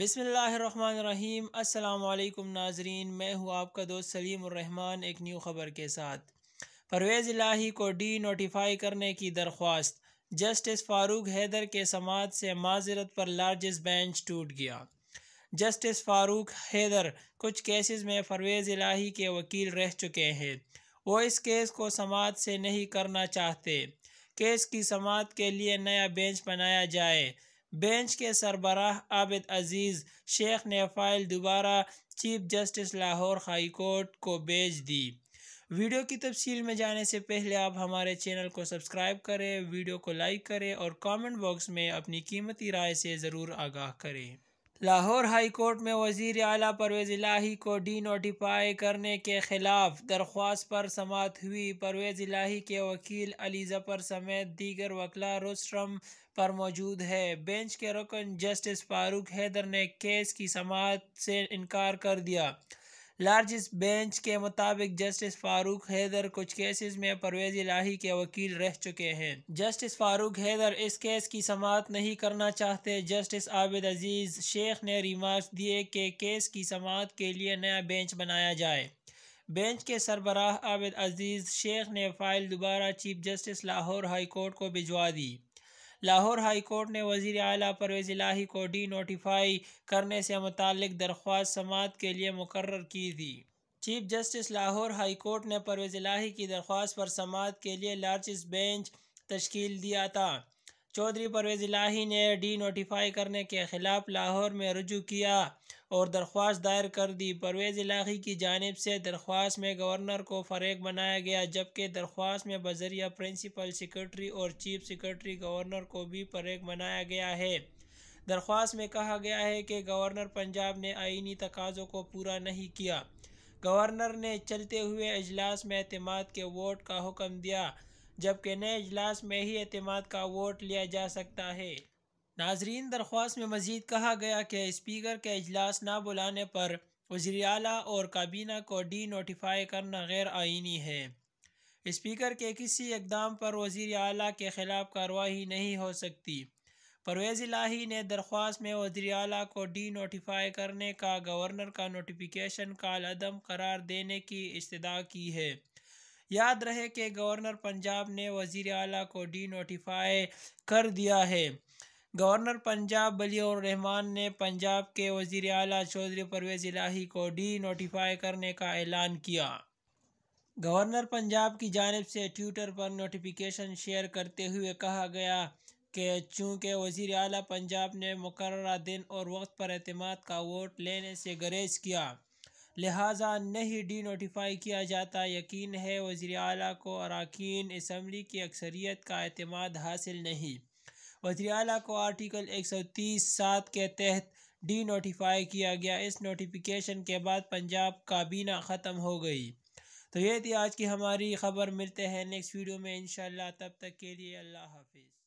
बिसमीम् अल्लाम नाजरीन मैं हूँ आपका दोस्त सलीम रहमान एक न्यू ख़बर के साथ परवेज़ इलाही को डी नोटिफाई करने की दरख्वास्त जस्टिस फ़ारूक हैदर के समात से माजरत पर लार्जेस्ट बेंच टूट गया जस्टिस फ़ारूक हैदर कुछ केसेस में परवेज़ इलाही के वकील रह चुके हैं वो इस केस को समात से नहीं करना चाहते केस की समात के लिए नया बेंच बनाया जाए बेंच के सरबराह आबिद अजीज़ शेख ने फाइल दोबारा chief justice Lahore high court को भेज दी वीडियो की तफसील में जाने से पहले आप हमारे चैनल को सब्सक्राइब करें वीडियो को लाइक करें और कमेंट बॉक्स में अपनी कीमती राय से ज़रूर आगाह करें लाहौर हाई कोर्ट में वजीर अली परवेज़ इलाही को डी नोटिफाई करने के खिलाफ दरख्वास्त पर समात हुई परवेज़ इलाही के वकील अली जफर समेत दीगर वकला रोस्ट्रम पर मौजूद है बेंच के रुकन जस्टिस फारूक हैदर ने केस की समात से इनकार कर दिया लार्जेस्ट बेंच के मुताबिक जस्टिस फारूक हैदर कुछ केसेस में परवेज इलाही के वकील रह चुके हैं जस्टिस फारूक हैदर इस केस की समात नहीं करना चाहते जस्टिस आबिद अजीज़ शेख ने रिमार्क दिए कि केस की समात के लिए नया बेंच बनाया जाए बेंच के सरबराह आबिद अजीज़ शेख ने फ़ाइल दोबारा chief justice Lahore high court को भिजवा दी लाहौर हाई कोर्ट ने वजीर अली परवेज़ इलाही को डी नोटिफाई करने से मुतक दरख्वास्त समात के लिए मुकर की थी chief justice Lahore high court ने परवेज़ इलाही की दरख्वास्त पर समात के लिए लार्जस्ट बेंच तश्कील दिया था चौधरी परवेज़ इलाही ने डी नोटिफाई करने के ख़िलाफ़ लाहौर में रजू किया और दरख्वास्त दायर कर दी परवेज़ इलाही की जानब से दरख्वास्त में गवर्नर को फरेग बनाया गया जबकि दरख्वास्त में बजरिया प्रिंसिपल सेक्रेटरी और चीफ सेक्रेटरी गवर्नर को भी फरेग बनाया गया है दरख्वास्त में कहा गया है कि गवर्नर पंजाब ने आइनी तकाज़ों को पूरा नहीं किया गवर्नर ने चलते हुए अजलास में अतमाद के वोट का हुक्म दिया जबकि नए अजलास में ही अतमाद का वोट लिया जा सकता है नाजरीन दरख्वास्त में मजीद कहा गया कि स्पीकर के अजलास ना बुलाने पर वजी अला और काबीना को डी नोटिफाई करना गैर आइनी है इस्पीकर के किसी इकदाम पर वजीर अला के ख़िलाफ़ कार्रवाई नहीं हो सकती परवेज़ लाही ने दरख्वास्त में वजी अला को डी नोटिफाई करने का गवर्नर का नोटिफिकेशन कालदम करार देने की इस्तः की है याद रहे कि गवर्नर पंजाब ने वजीर अला को डी नोटिफाई कर दिया है गवर्नर पंजाब बलियर रहमान ने पंजाब के वजीर अला चौधरी परवेज़ इलाही को डी नोटिफाई करने का ऐलान किया गवर्नर पंजाब की जानब से ट्विटर पर नोटिफिकेशन शेयर करते हुए कहा गया कि चूँकि वजीर अली पंजाब ने मुकर दिन और वक्त पर अतमाद का वोट लेने से गरेज किया लिहाजा नहीं डी नोटिफाई किया जाता यकीन है वज़ी अली को अरकान इसम्बली की अक्सरियत का अतमाद हासिल नहीं वजी अला को आर्टिकल एक सौ तीस सात के तहत डी नोटिफाई किया गया इस नोटिफिकेशन के बाद पंजाब काबीना ख़त्म हो गई तो ये थी आज की हमारी ख़बर मिलते हैं नेक्स्ट वीडियो में इन तब तक के लिए अल्लाह हाफिज़